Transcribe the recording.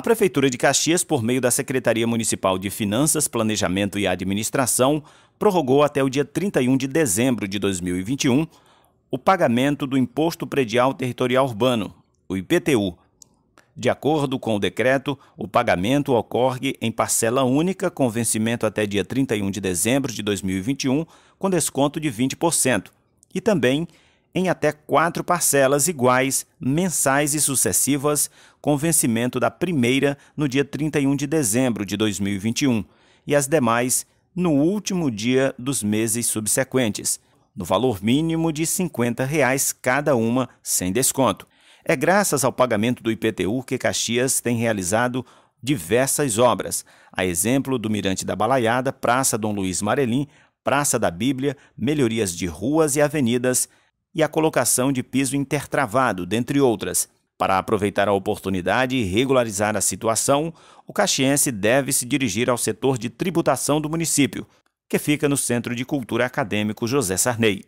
A Prefeitura de Caxias, por meio da Secretaria Municipal de Finanças, Planejamento e Administração, prorrogou até o dia 31 de dezembro de 2021 o pagamento do Imposto Predial Territorial Urbano, o IPTU. De acordo com o decreto, o pagamento ocorre em parcela única com vencimento até dia 31 de dezembro de 2021, com desconto de 20%, e também em até quatro parcelas iguais, mensais e sucessivas, com vencimento da primeira no dia 31 de dezembro de 2021 e as demais no último dia dos meses subsequentes, no valor mínimo de R$ 50 reais cada uma, sem desconto. É graças ao pagamento do IPTU que Caxias tem realizado diversas obras, a exemplo do Mirante da Balaiada, Praça Dom Luiz Marelim, Praça da Bíblia, melhorias de ruas e avenidas, e a colocação de piso intertravado, dentre outras. Para aproveitar a oportunidade e regularizar a situação, o caxiense deve se dirigir ao setor de tributação do município, que fica no Centro de Cultura Acadêmico José Sarney.